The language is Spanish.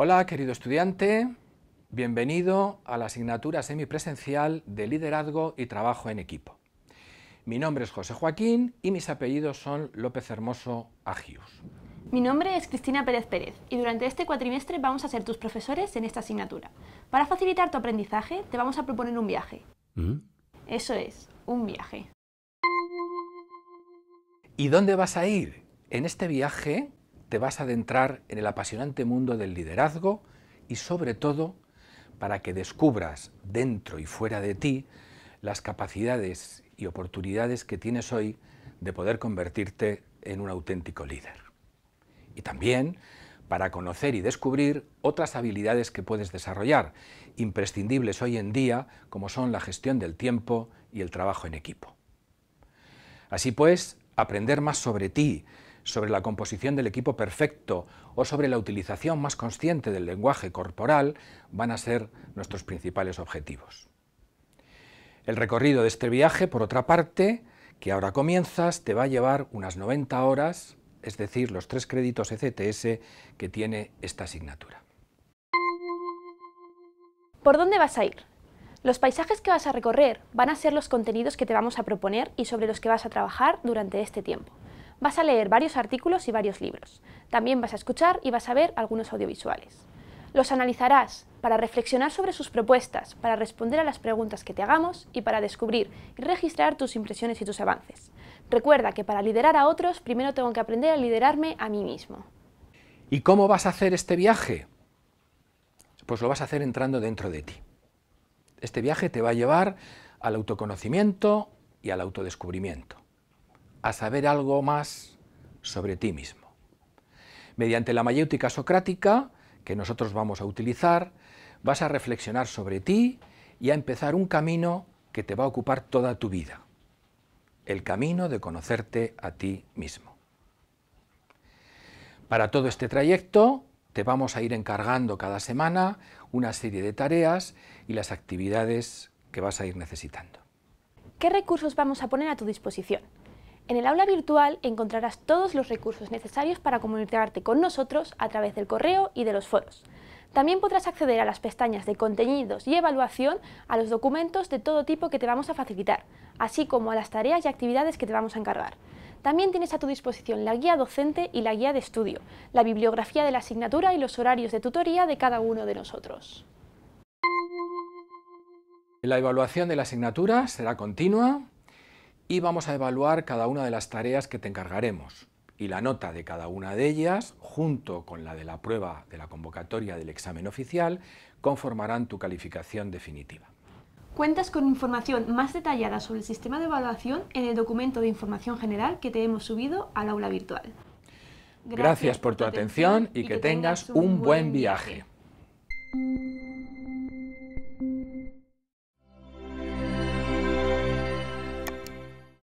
Hola, querido estudiante. Bienvenido a la asignatura semipresencial de Liderazgo y Trabajo en Equipo. Mi nombre es José Joaquín y mis apellidos son López Hermoso Agius. Mi nombre es Cristina Pérez Pérez y durante este cuatrimestre vamos a ser tus profesores en esta asignatura. Para facilitar tu aprendizaje, te vamos a proponer un viaje. ¿Mm? Eso es, un viaje. ¿Y dónde vas a ir? En este viaje te vas a adentrar en el apasionante mundo del liderazgo y sobre todo para que descubras dentro y fuera de ti las capacidades y oportunidades que tienes hoy de poder convertirte en un auténtico líder. Y también para conocer y descubrir otras habilidades que puedes desarrollar, imprescindibles hoy en día, como son la gestión del tiempo y el trabajo en equipo. Así pues, aprender más sobre ti, sobre la composición del equipo perfecto o sobre la utilización más consciente del lenguaje corporal van a ser nuestros principales objetivos. El recorrido de este viaje, por otra parte, que ahora comienzas, te va a llevar unas 90 horas, es decir, los tres créditos ECTS que tiene esta asignatura. ¿Por dónde vas a ir? Los paisajes que vas a recorrer van a ser los contenidos que te vamos a proponer y sobre los que vas a trabajar durante este tiempo vas a leer varios artículos y varios libros. También vas a escuchar y vas a ver algunos audiovisuales. Los analizarás para reflexionar sobre sus propuestas, para responder a las preguntas que te hagamos y para descubrir y registrar tus impresiones y tus avances. Recuerda que para liderar a otros primero tengo que aprender a liderarme a mí mismo. ¿Y cómo vas a hacer este viaje? Pues lo vas a hacer entrando dentro de ti. Este viaje te va a llevar al autoconocimiento y al autodescubrimiento a saber algo más sobre ti mismo. Mediante la mayéutica socrática, que nosotros vamos a utilizar, vas a reflexionar sobre ti y a empezar un camino que te va a ocupar toda tu vida, el camino de conocerte a ti mismo. Para todo este trayecto te vamos a ir encargando cada semana una serie de tareas y las actividades que vas a ir necesitando. ¿Qué recursos vamos a poner a tu disposición? En el aula virtual encontrarás todos los recursos necesarios para comunicarte con nosotros a través del correo y de los foros. También podrás acceder a las pestañas de contenidos y evaluación, a los documentos de todo tipo que te vamos a facilitar, así como a las tareas y actividades que te vamos a encargar. También tienes a tu disposición la guía docente y la guía de estudio, la bibliografía de la asignatura y los horarios de tutoría de cada uno de nosotros. La evaluación de la asignatura será continua, y vamos a evaluar cada una de las tareas que te encargaremos y la nota de cada una de ellas, junto con la de la prueba de la convocatoria del examen oficial, conformarán tu calificación definitiva. Cuentas con información más detallada sobre el sistema de evaluación en el documento de información general que te hemos subido al aula virtual. Gracias, por tu atención y, que, tengas un buen viaje.